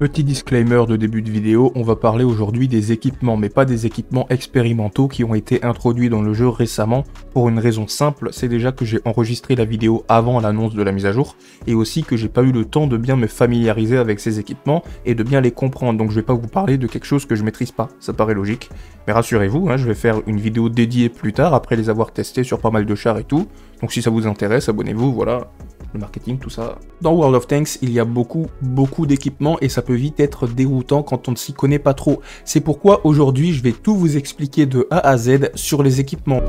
Petit disclaimer de début de vidéo, on va parler aujourd'hui des équipements, mais pas des équipements expérimentaux qui ont été introduits dans le jeu récemment, pour une raison simple, c'est déjà que j'ai enregistré la vidéo avant l'annonce de la mise à jour, et aussi que j'ai pas eu le temps de bien me familiariser avec ces équipements et de bien les comprendre, donc je vais pas vous parler de quelque chose que je maîtrise pas, ça paraît logique. Mais rassurez-vous, hein, je vais faire une vidéo dédiée plus tard, après les avoir testés sur pas mal de chars et tout, donc si ça vous intéresse, abonnez-vous, voilà, le marketing, tout ça. Dans World of Tanks, il y a beaucoup, beaucoup d'équipements et ça peut vite être déroutant quand on ne s'y connaît pas trop. C'est pourquoi aujourd'hui, je vais tout vous expliquer de A à Z sur les équipements.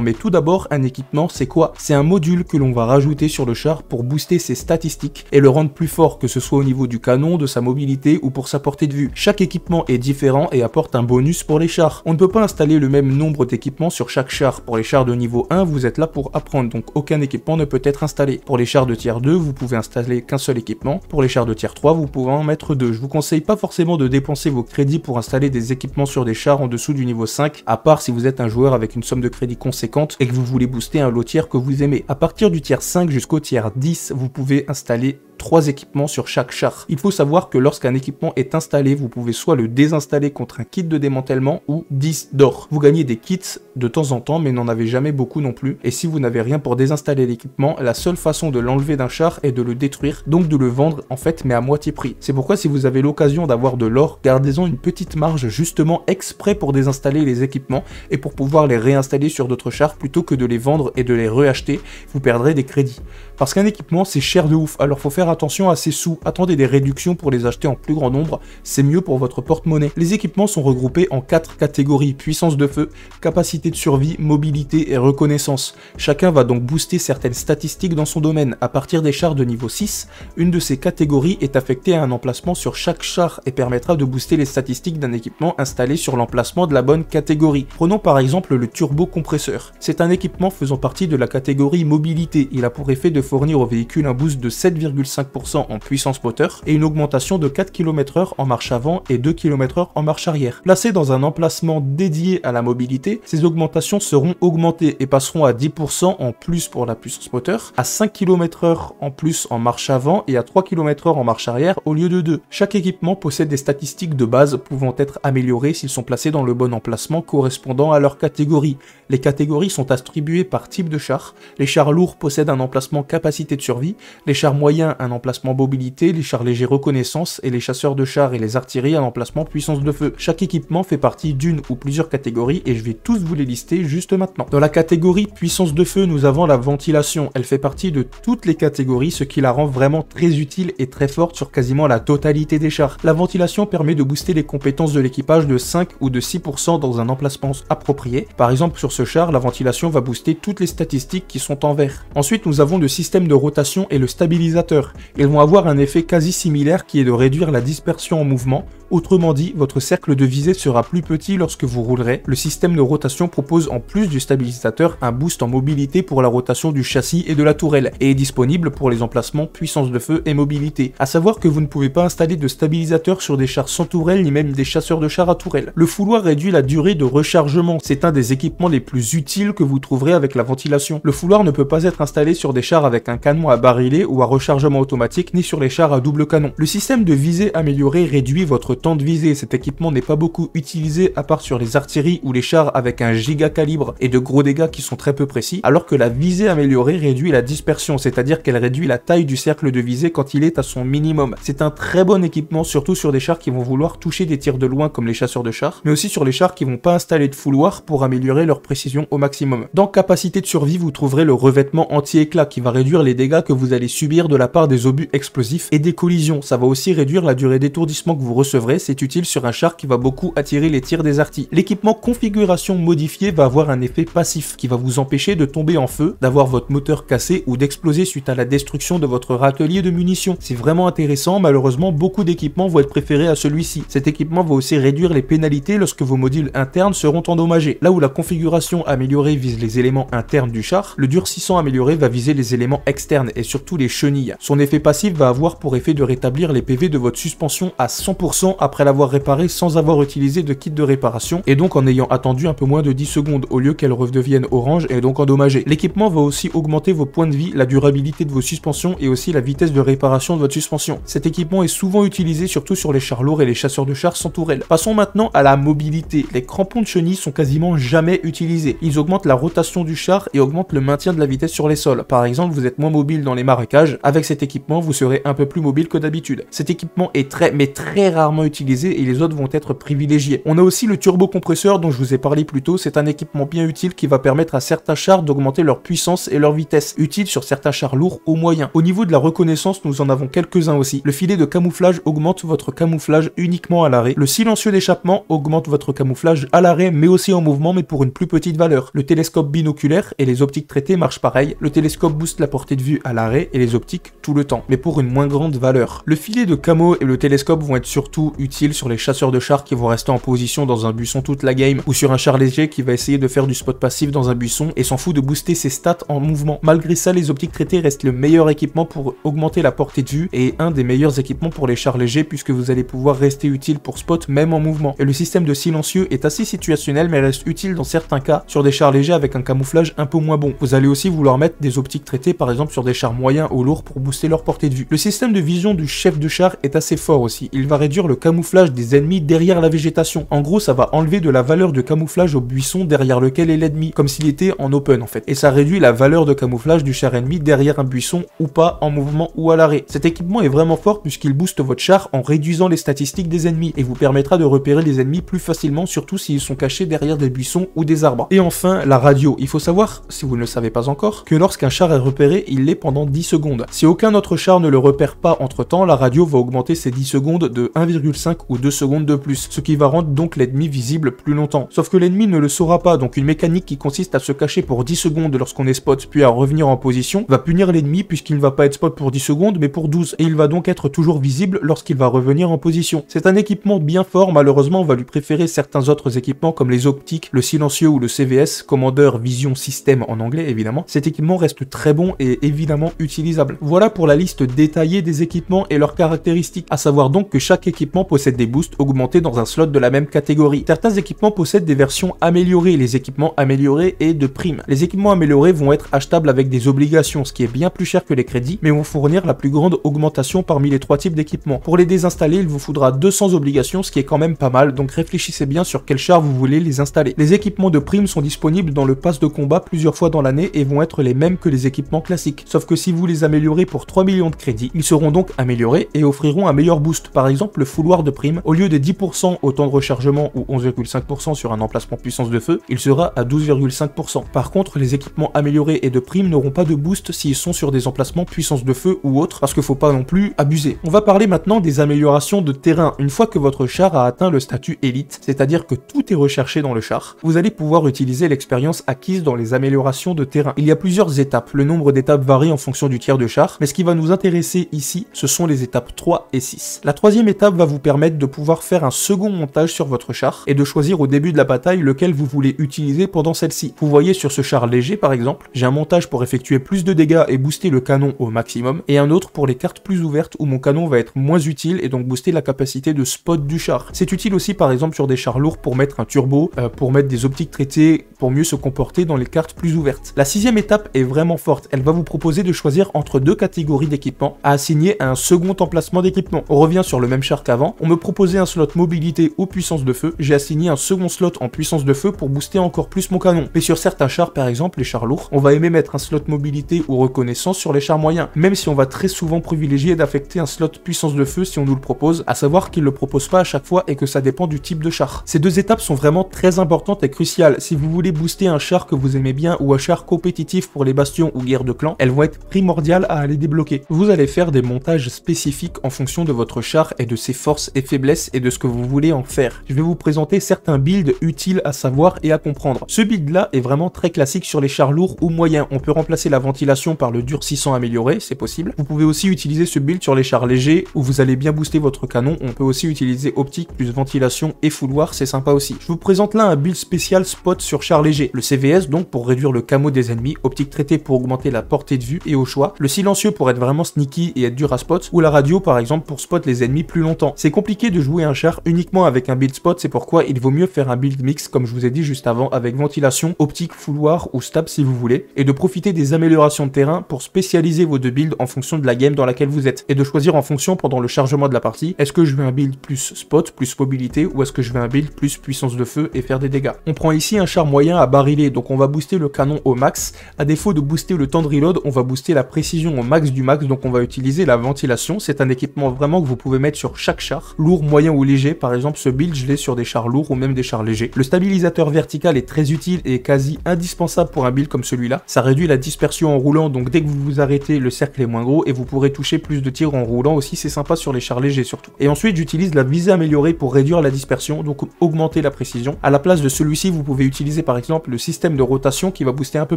Mais tout d'abord, un équipement, c'est quoi C'est un module que l'on va rajouter sur le char pour booster ses statistiques et le rendre plus fort, que ce soit au niveau du canon, de sa mobilité ou pour sa portée de vue. Chaque équipement est différent et apporte un bonus pour les chars. On ne peut pas installer le même nombre d'équipements sur chaque char. Pour les chars de niveau 1, vous êtes là pour apprendre, donc aucun équipement ne peut être installé. Pour les chars de tiers 2, vous pouvez installer qu'un seul équipement. Pour les chars de tiers 3, vous pouvez en mettre deux. Je vous conseille pas forcément de dépenser vos crédits pour installer des équipements sur des chars en dessous du niveau 5, à part si vous êtes un joueur avec une somme de crédit conséquente et que vous voulez booster un lot tiers que vous aimez. À partir du tiers 5 jusqu'au tiers 10, vous pouvez installer trois équipements sur chaque char. Il faut savoir que lorsqu'un équipement est installé, vous pouvez soit le désinstaller contre un kit de démantèlement ou 10 d'or. Vous gagnez des kits de temps en temps, mais n'en avez jamais beaucoup non plus. Et si vous n'avez rien pour désinstaller l'équipement, la seule façon de l'enlever d'un char est de le détruire, donc de le vendre en fait, mais à moitié prix. C'est pourquoi si vous avez l'occasion d'avoir de l'or, gardez-en une petite marge justement exprès pour désinstaller les équipements et pour pouvoir les réinstaller sur d'autres chars plutôt que de les vendre et de les reacheter, vous perdrez des crédits. Parce qu'un équipement c'est cher de ouf, alors faut faire attention à ces sous. Attendez des réductions pour les acheter en plus grand nombre, c'est mieux pour votre porte-monnaie. Les équipements sont regroupés en 4 catégories, puissance de feu, capacité de survie, mobilité et reconnaissance. Chacun va donc booster certaines statistiques dans son domaine. À partir des chars de niveau 6, une de ces catégories est affectée à un emplacement sur chaque char et permettra de booster les statistiques d'un équipement installé sur l'emplacement de la bonne catégorie. Prenons par exemple le turbo-compresseur, C'est un équipement faisant partie de la catégorie mobilité. Il a pour effet de fournir au véhicule un boost de 7,5 en puissance moteur et une augmentation de 4 km/h en marche avant et 2 km/h en marche arrière. Placés dans un emplacement dédié à la mobilité, ces augmentations seront augmentées et passeront à 10% en plus pour la puissance moteur, à 5 km/h en plus en marche avant et à 3 km/h en marche arrière au lieu de 2. Chaque équipement possède des statistiques de base pouvant être améliorées s'ils sont placés dans le bon emplacement correspondant à leur catégorie. Les catégories sont attribuées par type de char. Les chars lourds possèdent un emplacement capacité de survie, les chars moyens un un emplacement mobilité, les chars légers reconnaissance et les chasseurs de chars et les artilleries à emplacement puissance de feu. Chaque équipement fait partie d'une ou plusieurs catégories et je vais tous vous les lister juste maintenant. Dans la catégorie puissance de feu, nous avons la ventilation. Elle fait partie de toutes les catégories, ce qui la rend vraiment très utile et très forte sur quasiment la totalité des chars. La ventilation permet de booster les compétences de l'équipage de 5 ou de 6% dans un emplacement approprié. Par exemple, sur ce char, la ventilation va booster toutes les statistiques qui sont en vert. Ensuite, nous avons le système de rotation et le stabilisateur ils vont avoir un effet quasi similaire qui est de réduire la dispersion en mouvement Autrement dit, votre cercle de visée sera plus petit lorsque vous roulerez. Le système de rotation propose en plus du stabilisateur un boost en mobilité pour la rotation du châssis et de la tourelle, et est disponible pour les emplacements puissance de feu et mobilité. A savoir que vous ne pouvez pas installer de stabilisateur sur des chars sans tourelle ni même des chasseurs de chars à tourelle. Le fouloir réduit la durée de rechargement, c'est un des équipements les plus utiles que vous trouverez avec la ventilation. Le fouloir ne peut pas être installé sur des chars avec un canon à barillet ou à rechargement automatique ni sur les chars à double canon. Le système de visée amélioré réduit votre temps de visée, cet équipement n'est pas beaucoup utilisé à part sur les artilleries ou les chars avec un giga calibre et de gros dégâts qui sont très peu précis, alors que la visée améliorée réduit la dispersion, c'est-à-dire qu'elle réduit la taille du cercle de visée quand il est à son minimum. C'est un très bon équipement, surtout sur des chars qui vont vouloir toucher des tirs de loin comme les chasseurs de chars, mais aussi sur les chars qui vont pas installer de fouloir pour améliorer leur précision au maximum. Dans capacité de survie, vous trouverez le revêtement anti-éclat qui va réduire les dégâts que vous allez subir de la part des obus explosifs et des collisions. Ça va aussi réduire la durée d'étourdissement que vous recevrez c'est utile sur un char qui va beaucoup attirer les tirs des artis. L'équipement configuration modifiée va avoir un effet passif qui va vous empêcher de tomber en feu, d'avoir votre moteur cassé ou d'exploser suite à la destruction de votre râtelier de munitions. C'est vraiment intéressant, malheureusement beaucoup d'équipements vont être préférés à celui-ci. Cet équipement va aussi réduire les pénalités lorsque vos modules internes seront endommagés. Là où la configuration améliorée vise les éléments internes du char, le durcissant amélioré va viser les éléments externes et surtout les chenilles. Son effet passif va avoir pour effet de rétablir les PV de votre suspension à 100% après l'avoir réparé sans avoir utilisé de kit de réparation et donc en ayant attendu un peu moins de 10 secondes au lieu qu'elle redevienne orange et donc endommagée. L'équipement va aussi augmenter vos points de vie, la durabilité de vos suspensions et aussi la vitesse de réparation de votre suspension. Cet équipement est souvent utilisé surtout sur les chars lourds et les chasseurs de chars sans tourelle. Passons maintenant à la mobilité. Les crampons de chenilles sont quasiment jamais utilisés. Ils augmentent la rotation du char et augmentent le maintien de la vitesse sur les sols. Par exemple, vous êtes moins mobile dans les marécages. Avec cet équipement, vous serez un peu plus mobile que d'habitude. Cet équipement est très mais très rarement et les autres vont être privilégiés. On a aussi le turbocompresseur dont je vous ai parlé plus tôt, c'est un équipement bien utile qui va permettre à certains chars d'augmenter leur puissance et leur vitesse, utile sur certains chars lourds ou moyen. Au niveau de la reconnaissance, nous en avons quelques-uns aussi. Le filet de camouflage augmente votre camouflage uniquement à l'arrêt. Le silencieux d'échappement augmente votre camouflage à l'arrêt mais aussi en mouvement mais pour une plus petite valeur. Le télescope binoculaire et les optiques traitées marchent pareil. Le télescope booste la portée de vue à l'arrêt et les optiques tout le temps mais pour une moins grande valeur. Le filet de camo et le télescope vont être surtout utile sur les chasseurs de chars qui vont rester en position dans un buisson toute la game, ou sur un char léger qui va essayer de faire du spot passif dans un buisson et s'en fout de booster ses stats en mouvement. Malgré ça, les optiques traitées restent le meilleur équipement pour augmenter la portée de vue et un des meilleurs équipements pour les chars légers puisque vous allez pouvoir rester utile pour spot même en mouvement. Et le système de silencieux est assez situationnel mais reste utile dans certains cas sur des chars légers avec un camouflage un peu moins bon. Vous allez aussi vouloir mettre des optiques traitées par exemple sur des chars moyens ou lourds pour booster leur portée de vue. Le système de vision du chef de char est assez fort aussi. Il va réduire le camouflage des ennemis derrière la végétation. En gros, ça va enlever de la valeur de camouflage au buisson derrière lequel est l'ennemi, comme s'il était en open en fait. Et ça réduit la valeur de camouflage du char ennemi derrière un buisson ou pas, en mouvement ou à l'arrêt. Cet équipement est vraiment fort puisqu'il booste votre char en réduisant les statistiques des ennemis et vous permettra de repérer les ennemis plus facilement, surtout s'ils sont cachés derrière des buissons ou des arbres. Et enfin, la radio. Il faut savoir, si vous ne le savez pas encore, que lorsqu'un char est repéré, il l'est pendant 10 secondes. Si aucun autre char ne le repère pas entre temps, la radio va augmenter ses 10 secondes de 1,5 5 ou 2 secondes de plus, ce qui va rendre donc l'ennemi visible plus longtemps. Sauf que l'ennemi ne le saura pas, donc une mécanique qui consiste à se cacher pour 10 secondes lorsqu'on est spot puis à revenir en position va punir l'ennemi puisqu'il ne va pas être spot pour 10 secondes mais pour 12 et il va donc être toujours visible lorsqu'il va revenir en position. C'est un équipement bien fort, malheureusement on va lui préférer certains autres équipements comme les optiques, le silencieux ou le CVS, commandeur vision System en anglais évidemment. Cet équipement reste très bon et évidemment utilisable. Voilà pour la liste détaillée des équipements et leurs caractéristiques, à savoir donc que chaque équipement possède possèdent des boosts augmentés dans un slot de la même catégorie. Certains équipements possèdent des versions améliorées, les équipements améliorés et de primes. Les équipements améliorés vont être achetables avec des obligations, ce qui est bien plus cher que les crédits, mais vont fournir la plus grande augmentation parmi les trois types d'équipements. Pour les désinstaller, il vous faudra 200 obligations, ce qui est quand même pas mal, donc réfléchissez bien sur quel char vous voulez les installer. Les équipements de prime sont disponibles dans le pass de combat plusieurs fois dans l'année et vont être les mêmes que les équipements classiques, sauf que si vous les améliorez pour 3 millions de crédits, ils seront donc améliorés et offriront un meilleur boost, par exemple le full de prime, au lieu des 10% au temps de rechargement ou 11,5% sur un emplacement puissance de feu, il sera à 12,5%. Par contre, les équipements améliorés et de prime n'auront pas de boost s'ils sont sur des emplacements puissance de feu ou autres, parce que faut pas non plus abuser. On va parler maintenant des améliorations de terrain. Une fois que votre char a atteint le statut élite, c'est-à-dire que tout est recherché dans le char, vous allez pouvoir utiliser l'expérience acquise dans les améliorations de terrain. Il y a plusieurs étapes, le nombre d'étapes varie en fonction du tiers de char, mais ce qui va nous intéresser ici, ce sont les étapes 3 et 6. La troisième étape va vous permettre de pouvoir faire un second montage sur votre char et de choisir au début de la bataille lequel vous voulez utiliser pendant celle-ci. Vous voyez sur ce char léger par exemple, j'ai un montage pour effectuer plus de dégâts et booster le canon au maximum et un autre pour les cartes plus ouvertes où mon canon va être moins utile et donc booster la capacité de spot du char. C'est utile aussi par exemple sur des chars lourds pour mettre un turbo, euh, pour mettre des optiques traitées, pour mieux se comporter dans les cartes plus ouvertes. La sixième étape est vraiment forte, elle va vous proposer de choisir entre deux catégories d'équipements à assigner à un second emplacement d'équipement. On revient sur le même char qu'avant, on me proposait un slot mobilité ou puissance de feu, j'ai assigné un second slot en puissance de feu pour booster encore plus mon canon. Mais sur certains chars, par exemple les chars lourds, on va aimer mettre un slot mobilité ou reconnaissance sur les chars moyens, même si on va très souvent privilégier d'affecter un slot puissance de feu si on nous le propose, à savoir qu'il ne le propose pas à chaque fois et que ça dépend du type de char. Ces deux étapes sont vraiment très importantes et cruciales. Si vous voulez booster un char que vous aimez bien ou un char compétitif pour les bastions ou guerres de clans, elles vont être primordiales à aller débloquer. Vous allez faire des montages spécifiques en fonction de votre char et de ses forces et faiblesse et de ce que vous voulez en faire. Je vais vous présenter certains builds utiles à savoir et à comprendre. Ce build là est vraiment très classique sur les chars lourds ou moyens. On peut remplacer la ventilation par le durcissant amélioré, c'est possible. Vous pouvez aussi utiliser ce build sur les chars légers où vous allez bien booster votre canon. On peut aussi utiliser optique plus ventilation et fouloir, c'est sympa aussi. Je vous présente là un build spécial spot sur char léger. Le CVS donc pour réduire le camo des ennemis, optique traitée pour augmenter la portée de vue et au choix, le silencieux pour être vraiment sneaky et être dur à spot, ou la radio par exemple pour spot les ennemis plus longtemps. C'est c'est compliqué de jouer un char uniquement avec un build spot, c'est pourquoi il vaut mieux faire un build mix comme je vous ai dit juste avant avec ventilation, optique, fouloir ou stab si vous voulez, et de profiter des améliorations de terrain pour spécialiser vos deux builds en fonction de la game dans laquelle vous êtes, et de choisir en fonction pendant le chargement de la partie, est-ce que je veux un build plus spot, plus mobilité, ou est-ce que je veux un build plus puissance de feu et faire des dégâts. On prend ici un char moyen à bariller donc on va booster le canon au max, à défaut de booster le temps de reload, on va booster la précision au max du max, donc on va utiliser la ventilation, c'est un équipement vraiment que vous pouvez mettre sur chaque char Lourd, moyen ou léger, Par exemple, ce build, je l'ai sur des chars lourds ou même des chars légers. Le stabilisateur vertical est très utile et quasi indispensable pour un build comme celui-là. Ça réduit la dispersion en roulant, donc dès que vous vous arrêtez, le cercle est moins gros et vous pourrez toucher plus de tirs en roulant aussi. C'est sympa sur les chars légers surtout. Et ensuite, j'utilise la visée améliorée pour réduire la dispersion, donc augmenter la précision. À la place de celui-ci, vous pouvez utiliser par exemple le système de rotation qui va booster un peu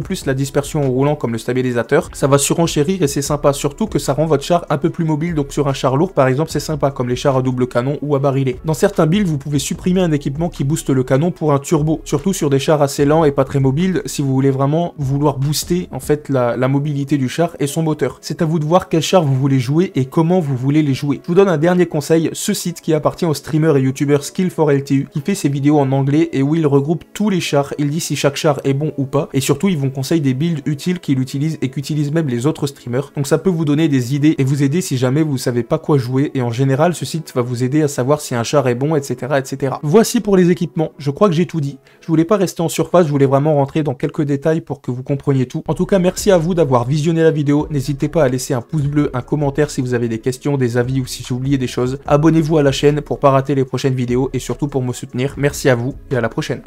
plus la dispersion en roulant comme le stabilisateur. Ça va surenchérir et c'est sympa, surtout que ça rend votre char un peu plus mobile, donc sur un char lourd par exemple, c'est sympa, comme les chars double canon ou à bariler. Dans certains builds, vous pouvez supprimer un équipement qui booste le canon pour un turbo, surtout sur des chars assez lents et pas très mobiles si vous voulez vraiment vouloir booster en fait la, mobilité du char et son moteur. C'est à vous de voir quel char vous voulez jouer et comment vous voulez les jouer. Je vous donne un dernier conseil, ce site qui appartient au streamer et youtubeur Skill4LTU qui fait ses vidéos en anglais et où il regroupe tous les chars, il dit si chaque char est bon ou pas et surtout ils vous conseille des builds utiles qu'il utilise et qu'utilisent même les autres streamers. Donc ça peut vous donner des idées et vous aider si jamais vous savez pas quoi jouer et en général ce site va vous aider à savoir si un char est bon, etc. etc. Voici pour les équipements, je crois que j'ai tout dit. Je voulais pas rester en surface, je voulais vraiment rentrer dans quelques détails pour que vous compreniez tout. En tout cas, merci à vous d'avoir visionné la vidéo, n'hésitez pas à laisser un pouce bleu, un commentaire si vous avez des questions, des avis ou si j'ai oublié des choses. Abonnez-vous à la chaîne pour pas rater les prochaines vidéos et surtout pour me soutenir. Merci à vous et à la prochaine.